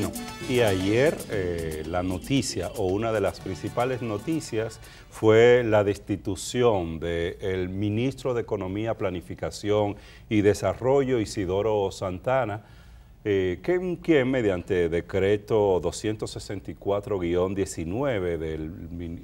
Bueno, y ayer eh, la noticia o una de las principales noticias fue la destitución del ministro de Economía, Planificación y Desarrollo, Isidoro Santana, eh, quien, mediante decreto 264-19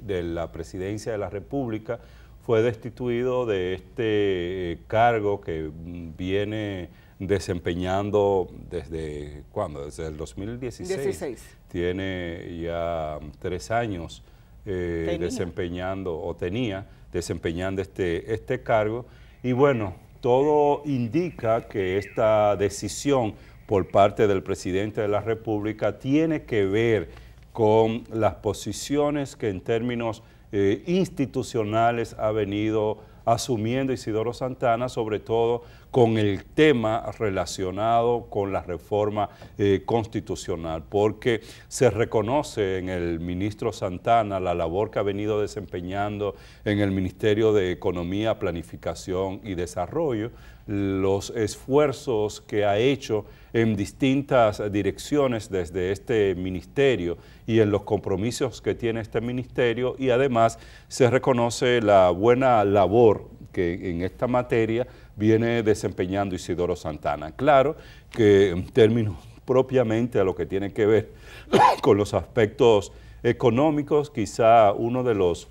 de la Presidencia de la República fue destituido de este eh, cargo que viene desempeñando desde cuándo, desde el 2016. Tiene ya tres años eh, desempeñando o tenía desempeñando este, este cargo. Y bueno, todo indica que esta decisión por parte del presidente de la República tiene que ver con las posiciones que en términos eh, institucionales ha venido asumiendo Isidoro Santana, sobre todo con el tema relacionado con la reforma eh, constitucional, porque se reconoce en el ministro Santana la labor que ha venido desempeñando en el Ministerio de Economía, Planificación y Desarrollo, los esfuerzos que ha hecho en distintas direcciones desde este ministerio y en los compromisos que tiene este ministerio y además se reconoce la buena labor que en esta materia viene desempeñando Isidoro Santana. Claro que en términos propiamente a lo que tiene que ver con los aspectos económicos, quizá uno de los,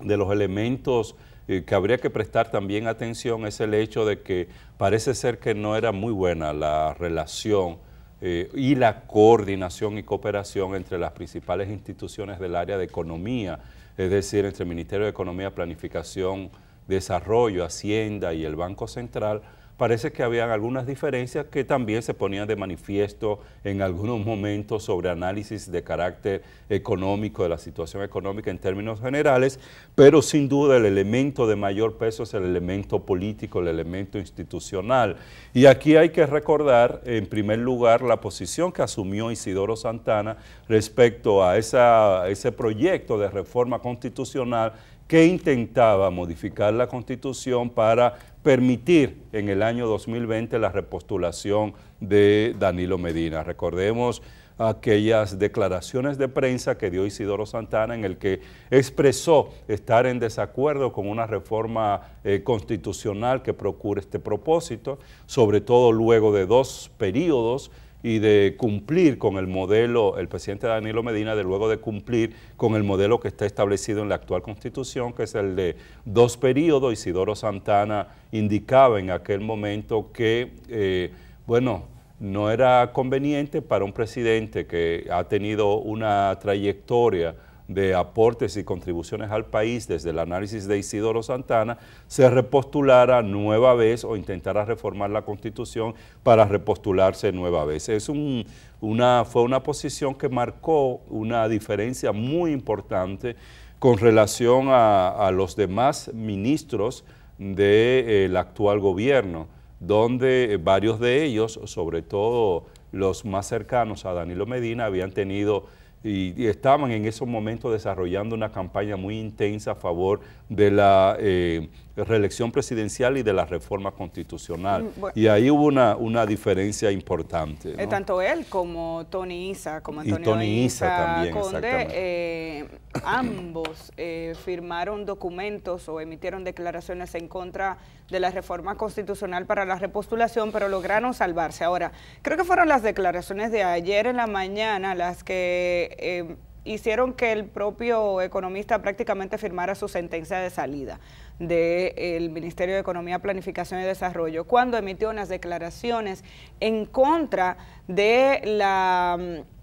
de los elementos eh, que habría que prestar también atención es el hecho de que parece ser que no era muy buena la relación eh, y la coordinación y cooperación entre las principales instituciones del área de economía, es decir, entre el Ministerio de Economía, Planificación, Desarrollo, Hacienda y el Banco Central, parece que habían algunas diferencias que también se ponían de manifiesto en algunos momentos sobre análisis de carácter económico, de la situación económica en términos generales, pero sin duda el elemento de mayor peso es el elemento político, el elemento institucional. Y aquí hay que recordar, en primer lugar, la posición que asumió Isidoro Santana respecto a, ese proyecto de reforma constitucional que intentaba modificar la constitución para permitir en el año 2020 la repostulación de Danilo Medina. Recordemos aquellas declaraciones de prensa que dio Isidoro Santana en el que expresó estar en desacuerdo con una reforma eh, constitucional que procure este propósito, sobre todo luego de dos periodos y de cumplir con el modelo, el presidente Danilo Medina, de luego de cumplir con el modelo que está establecido en la actual constitución, que es el de dos periodos. Isidoro Santana indicaba en aquel momento que, eh, bueno, no era conveniente para un presidente que ha tenido una trayectoria de aportes y contribuciones al país desde el análisis de Isidoro Santana, se repostulara nueva vez o intentara reformar la Constitución para repostularse nueva vez. Es un, una, fue una posición que marcó una diferencia muy importante con relación a, los demás ministros del de, eh, actual gobierno, donde varios de ellos, sobre todo los más cercanos a Danilo Medina, habían tenido y, estaban en esos momentos desarrollando una campaña muy intensa a favor de la eh, reelección presidencial y de la reforma constitucional. Mm, y ahí hubo una, una diferencia importante. Eh, tanto él como Tony Isa, como Antonio Tony Isa, eh, ambos eh, firmaron documentos o emitieron declaraciones en contra de la reforma constitucional para la repostulación, pero lograron salvarse. Ahora, creo que fueron las declaraciones de ayer en la mañana las que... Eh, hicieron que el propio economista prácticamente firmara su sentencia de salida del Ministerio de Economía, Planificación y Desarrollo cuando emitió unas declaraciones en contra de la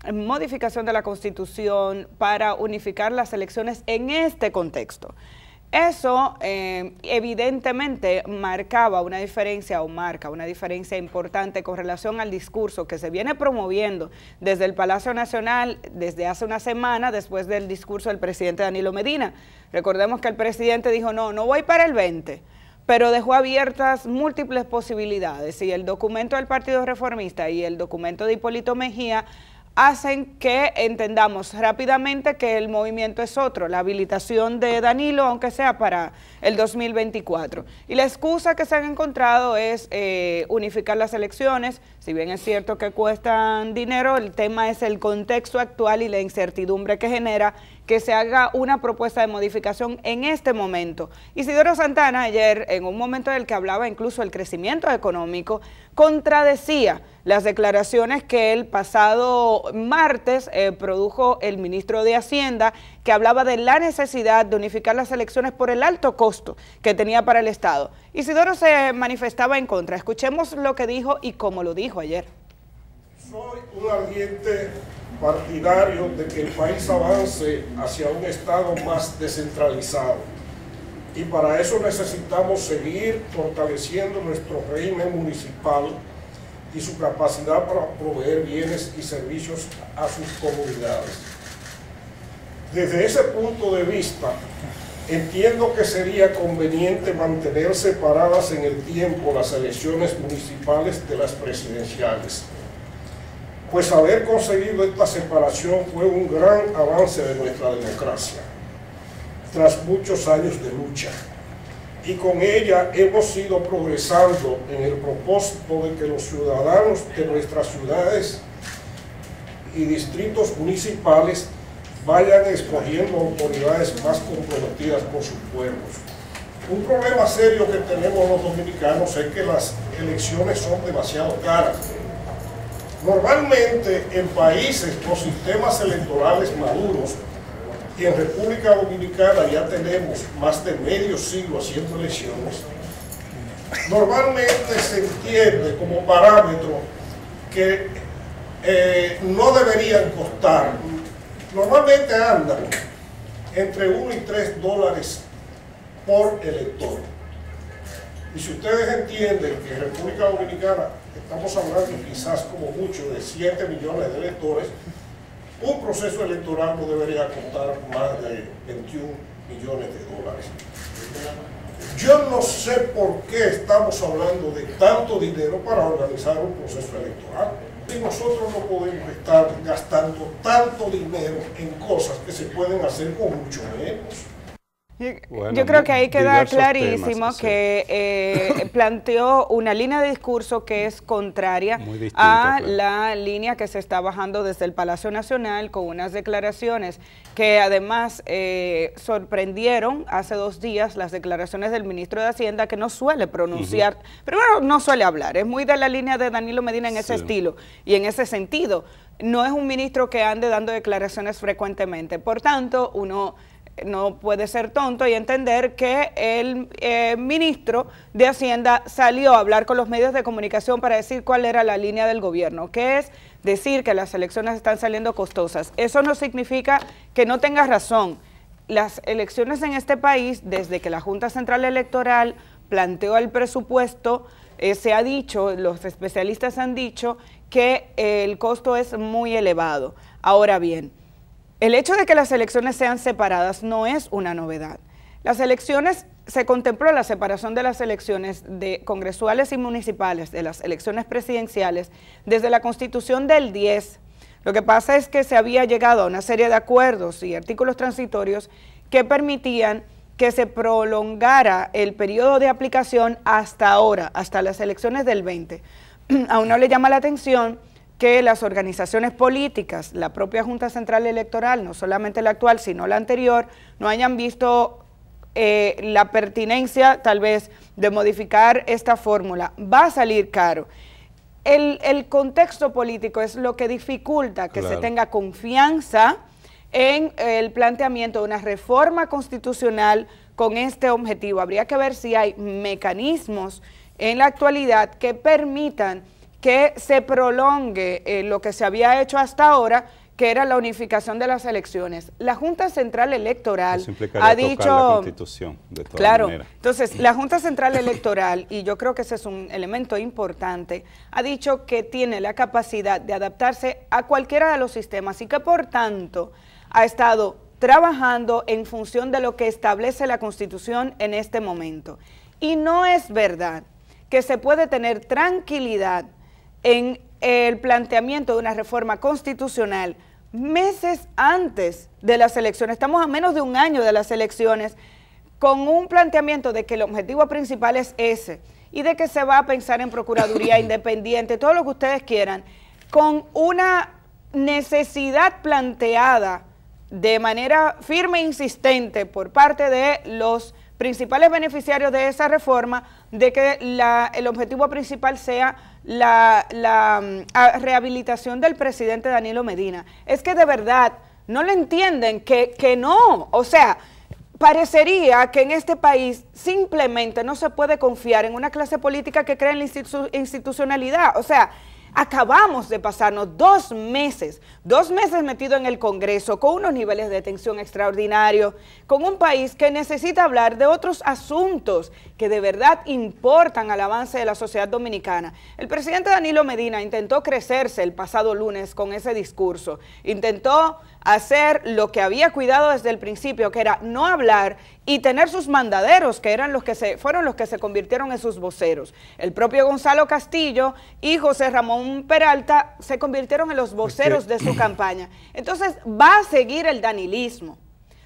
mm, modificación de la Constitución para unificar las elecciones en este contexto. Eso eh, evidentemente marcaba una diferencia o marca una diferencia importante con relación al discurso que se viene promoviendo desde el Palacio Nacional desde hace una semana después del discurso del presidente Danilo Medina. Recordemos que el presidente dijo, no, no voy para el 20, pero dejó abiertas múltiples posibilidades y el documento del Partido Reformista y el documento de Hipólito Mejía hacen que entendamos rápidamente que el movimiento es otro, la habilitación de Danilo, aunque sea para el 2024. Y la excusa que se han encontrado es eh, unificar las elecciones, si bien es cierto que cuestan dinero, el tema es el contexto actual y la incertidumbre que genera que se haga una propuesta de modificación en este momento. Isidoro Santana ayer, en un momento en el que hablaba incluso del crecimiento económico, contradecía las declaraciones que el pasado martes eh, produjo el ministro de Hacienda, que hablaba de la necesidad de unificar las elecciones por el alto costo que tenía para el Estado. Isidoro se manifestaba en contra. Escuchemos lo que dijo y cómo lo dijo ayer. Soy un ardiente partidario de que el país avance hacia un Estado más descentralizado. Y para eso necesitamos seguir fortaleciendo nuestro régimen municipal y su capacidad para proveer bienes y servicios a sus comunidades. Desde ese punto de vista, entiendo que sería conveniente mantener separadas en el tiempo las elecciones municipales de las presidenciales pues haber conseguido esta separación fue un gran avance de nuestra democracia, tras muchos años de lucha. Y con ella hemos ido progresando en el propósito de que los ciudadanos de nuestras ciudades y distritos municipales vayan escogiendo autoridades más comprometidas por sus pueblos. Un problema serio que tenemos los dominicanos es que las elecciones son demasiado caras Normalmente en países con sistemas electorales maduros, y en República Dominicana ya tenemos más de medio siglo haciendo elecciones, normalmente se entiende como parámetro que eh, no deberían costar, normalmente andan entre 1 y 3 dólares por elector. Y si ustedes entienden que en República Dominicana estamos hablando quizás como mucho de 7 millones de electores, un proceso electoral no debería contar más de 21 millones de dólares. Yo no sé por qué estamos hablando de tanto dinero para organizar un proceso electoral. Y nosotros no podemos estar gastando tanto dinero en cosas que se pueden hacer con mucho menos. Yo creo que ahí queda clarísimo que eh, planteó una línea de discurso que es contraria a la línea que se está bajando desde el Palacio Nacional con unas declaraciones que además eh, sorprendieron hace dos días las declaraciones del ministro de Hacienda que no suele pronunciar, pero no suele hablar, es muy de la línea de Danilo Medina en ese estilo y en ese sentido. No es un ministro que ande dando declaraciones frecuentemente, por tanto uno no puede ser tonto y entender que el eh, ministro de Hacienda salió a hablar con los medios de comunicación para decir cuál era la línea del gobierno, que es decir que las elecciones están saliendo costosas. Eso no significa que no tenga razón. Las elecciones en este país, desde que la Junta Central Electoral planteó el presupuesto, eh, se ha dicho, los especialistas han dicho, que el costo es muy elevado. Ahora bien, el hecho de que las elecciones sean separadas no es una novedad. Las elecciones, se contempló la separación de las elecciones de congresuales y municipales, de las elecciones presidenciales, desde la constitución del 10. Lo que pasa es que se había llegado a una serie de acuerdos y artículos transitorios que permitían que se prolongara el periodo de aplicación hasta ahora, hasta las elecciones del 20. A uno le llama la atención que las organizaciones políticas, la propia Junta Central Electoral, no solamente la actual, sino la anterior, no hayan visto eh, la pertinencia tal vez de modificar esta fórmula. Va a salir caro. El, contexto político es lo que dificulta que se tenga confianza en el planteamiento de una reforma constitucional con este objetivo. Habría que ver si hay mecanismos en la actualidad que permitan que se prolongue eh, lo que se había hecho hasta ahora, que era la unificación de las elecciones. La Junta Central Electoral ha dicho... La de claro, entonces la Junta Central Electoral, y yo creo que ese es un elemento importante, ha dicho que tiene la capacidad de adaptarse a cualquiera de los sistemas y que por tanto ha estado trabajando en función de lo que establece la Constitución en este momento. Y no es verdad que se puede tener tranquilidad en el planteamiento de una reforma constitucional meses antes de las elecciones, estamos a menos de un año de las elecciones, con un planteamiento de que el objetivo principal es ese y de que se va a pensar en Procuraduría Independiente, todo lo que ustedes quieran, con una necesidad planteada de manera firme e insistente por parte de los principales beneficiarios de esa reforma de que la, el objetivo principal sea la, mm, rehabilitación del presidente Danilo Medina. Es que de verdad no lo entienden, que, que no. O sea, parecería que en este país simplemente no se puede confiar en una clase política que cree en la institucionalidad. O sea, Acabamos de pasarnos dos meses, dos meses metido en el Congreso, con unos niveles de tensión extraordinarios, con un país que necesita hablar de otros asuntos que de verdad importan al avance de la sociedad dominicana. El presidente Danilo Medina intentó crecerse el pasado lunes con ese discurso, intentó hacer lo que había cuidado desde el principio, que era no hablar y tener sus mandaderos, que eran los que se, fueron los que se convirtieron en sus voceros. El propio Gonzalo Castillo y José Ramón Peralta se convirtieron en los voceros de su campaña. Entonces va a seguir el danilismo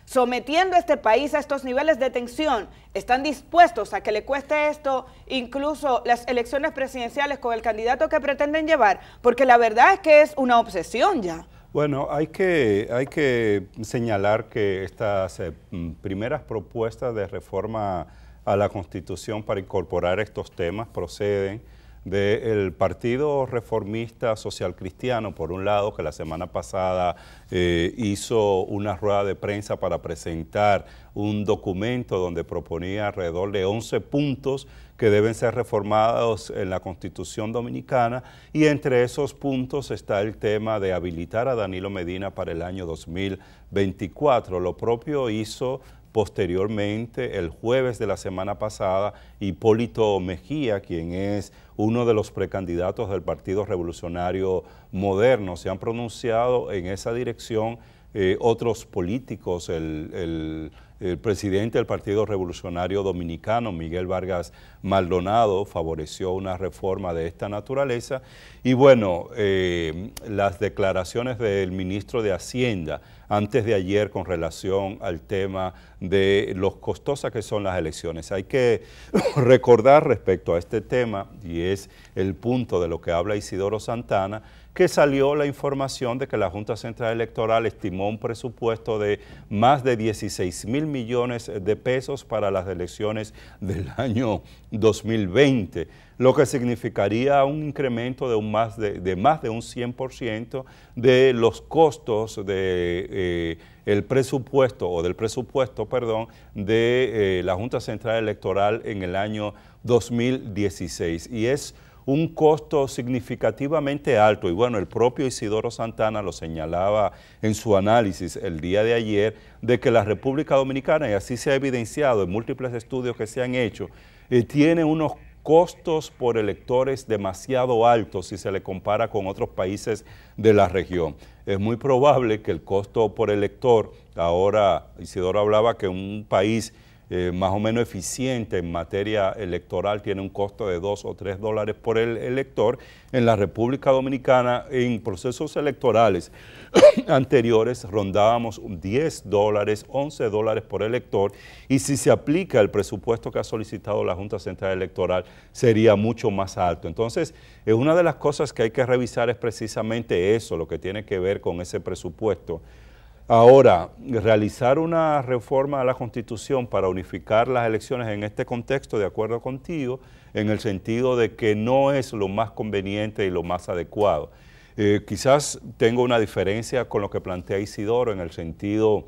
sometiendo a este país a estos niveles de tensión, están dispuestos a que le cueste esto incluso las elecciones presidenciales con el candidato que pretenden llevar, porque la verdad es que es una obsesión ya. Bueno, hay que, hay que señalar que estas eh, mm, primeras propuestas de reforma a la Constitución para incorporar estos temas proceden del Partido Reformista Social Cristiano, por un lado, que la semana pasada eh, hizo una rueda de prensa para presentar un documento donde proponía alrededor de 11 puntos que deben ser reformados en la Constitución Dominicana y entre esos puntos está el tema de habilitar a Danilo Medina para el año 2024. Lo propio hizo Posteriormente, el jueves de la semana pasada, Hipólito Mejía, quien es uno de los precandidatos del Partido Revolucionario Moderno, se han pronunciado en esa dirección eh, otros políticos, el el presidente del Partido Revolucionario Dominicano, Miguel Vargas Maldonado, favoreció una reforma de esta naturaleza. Y bueno, eh, las declaraciones del ministro de Hacienda antes de ayer con relación al tema de los costosas que son las elecciones. Hay que recordar respecto a este tema, y es el punto de lo que habla Isidoro Santana, que salió la información de que la Junta Central Electoral estimó un presupuesto de más de 16 mil millones de pesos para las elecciones del año 2020, lo que significaría un incremento de, un más, de, más de un 100% de los costos de... Eh, el presupuesto o del presupuesto, perdón, de eh, la Junta Central Electoral en el año 2016. Y es un costo significativamente alto. Y bueno, el propio Isidoro Santana lo señalaba en su análisis el día de ayer, de que la República Dominicana, y así se ha evidenciado en múltiples estudios que se han hecho, eh, tiene unos costos por electores demasiado altos si se le compara con otros países de la región. Es muy probable que el costo por elector, ahora Isidoro hablaba que un país eh, más o menos eficiente en materia electoral, tiene un costo de 2 o 3 dólares por el elector. En la República Dominicana, en procesos electorales anteriores, rondábamos 10 dólares, 11 dólares por elector, y si se aplica el presupuesto que ha solicitado la Junta Central Electoral, sería mucho más alto. Entonces, eh, una de las cosas que hay que revisar es precisamente eso, lo que tiene que ver con ese presupuesto Ahora, realizar una reforma a la Constitución para unificar las elecciones en este contexto, de acuerdo contigo, en el sentido de que no es lo más conveniente y lo más adecuado. Eh, quizás tengo una diferencia con lo que plantea Isidoro en el sentido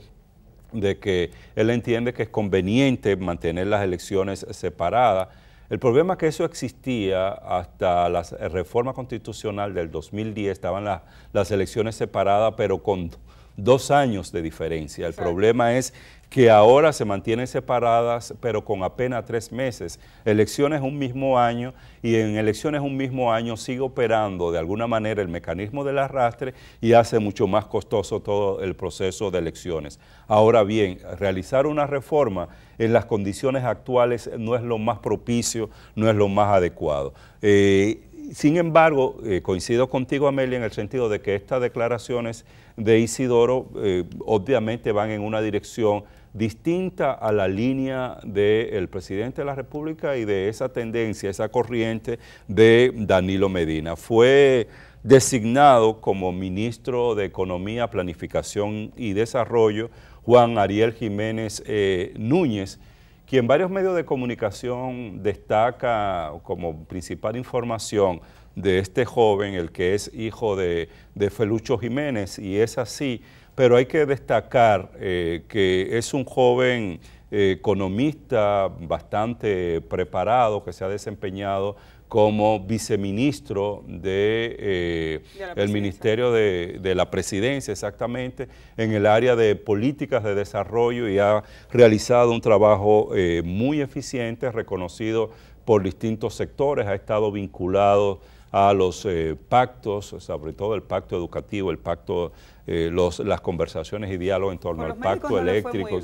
de que él entiende que es conveniente mantener las elecciones separadas. El problema es que eso existía hasta la reforma constitucional del 2010, estaban las elecciones separadas, pero con dos años de diferencia. El problema es que ahora se mantienen separadas, pero con apenas tres meses. Elecciones un mismo año y en elecciones un mismo año sigue operando de alguna manera el mecanismo del arrastre y hace mucho más costoso todo el proceso de elecciones. Ahora bien, realizar una reforma en las condiciones actuales no es lo más propicio, no es lo más adecuado. Eh, sin embargo, eh, coincido contigo, Amelia, en el sentido de que estas declaraciones de Isidoro eh, obviamente van en una dirección distinta a la línea del presidente de la República y de esa tendencia, esa corriente de Danilo Medina. Fue designado como ministro de Economía, Planificación y Desarrollo Juan Ariel Jiménez eh, Núñez, quien varios medios de comunicación destaca como principal información de este joven, el que es hijo de, Felucho Jiménez, y es así, pero hay que destacar eh, que es un joven eh, economista bastante preparado, que se ha desempeñado como viceministro del de, eh, Ministerio de, la Presidencia, exactamente, en el área de políticas de desarrollo y ha realizado un trabajo eh, muy eficiente, reconocido por distintos sectores, ha estado vinculado a los eh, pactos, sobre todo el pacto educativo, el pacto, los, las conversaciones y diálogos en torno al pacto eléctrico.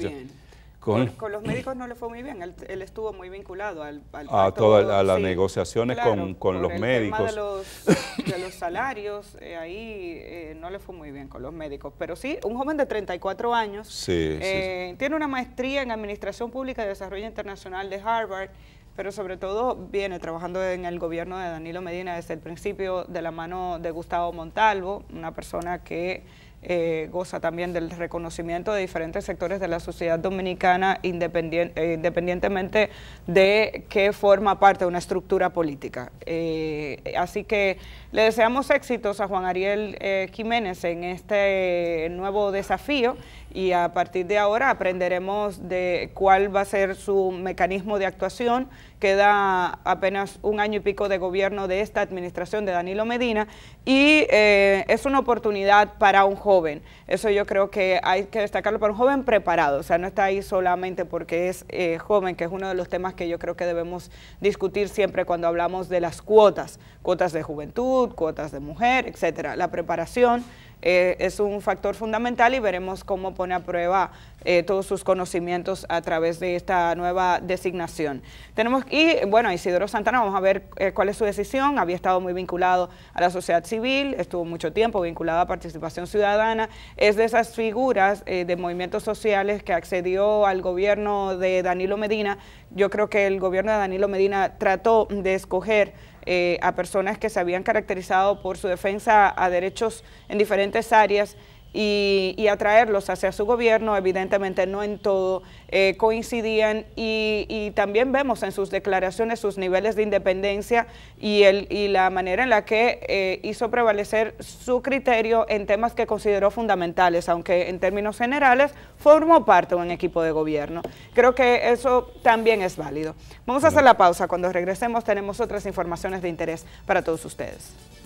Con, los médicos no le fue muy bien, él, estuvo muy vinculado al... a todas las negociaciones con, con los médicos. a de, los, de los salarios, eh, ahí eh, no le fue muy bien con los médicos, pero sí, un joven de 34 años, eh, tiene una maestría en Administración Pública y Desarrollo Internacional de Harvard, pero sobre todo viene trabajando en el gobierno de Danilo Medina desde el principio de la mano de Gustavo Montalvo, una persona que eh, goza también del reconocimiento de diferentes sectores de la sociedad dominicana eh, independientemente de que forma parte de una estructura política. Eh, así que le deseamos éxitos a Juan Ariel Jiménez en este nuevo desafío y a partir de ahora aprenderemos de cuál va a ser su mecanismo de actuación queda apenas un año y pico de gobierno de esta administración de Danilo Medina y eh, es una oportunidad para un joven. Eso yo creo que hay que destacarlo para un joven preparado, o sea, no está ahí solamente porque es eh, joven, que es uno de los temas que yo creo que debemos discutir siempre cuando hablamos de las cuotas, cuotas de juventud, cuotas de mujer, etcétera, la preparación eh, es un factor fundamental y veremos cómo pone a prueba eh, todos sus conocimientos a través de esta nueva designación. Tenemos Y bueno, Isidoro Santana, vamos a ver eh, cuál es su decisión. Había estado muy vinculado a la sociedad civil, estuvo mucho tiempo vinculado a participación ciudadana. Es de esas figuras de movimientos sociales que accedió al gobierno de Danilo Medina. Yo creo que el gobierno de Danilo Medina trató de escoger eh, a personas que se habían caracterizado por su defensa a derechos en diferentes áreas y, atraerlos hacia su gobierno, evidentemente no en todo eh, coincidían y, también vemos en sus declaraciones sus niveles de independencia y, el, y la manera en la que eh, hizo prevalecer su criterio en temas que consideró fundamentales, aunque en términos generales formó parte de un equipo de gobierno. Creo que eso también es válido. Vamos a hacer la pausa, cuando regresemos tenemos otras informaciones de interés para todos ustedes.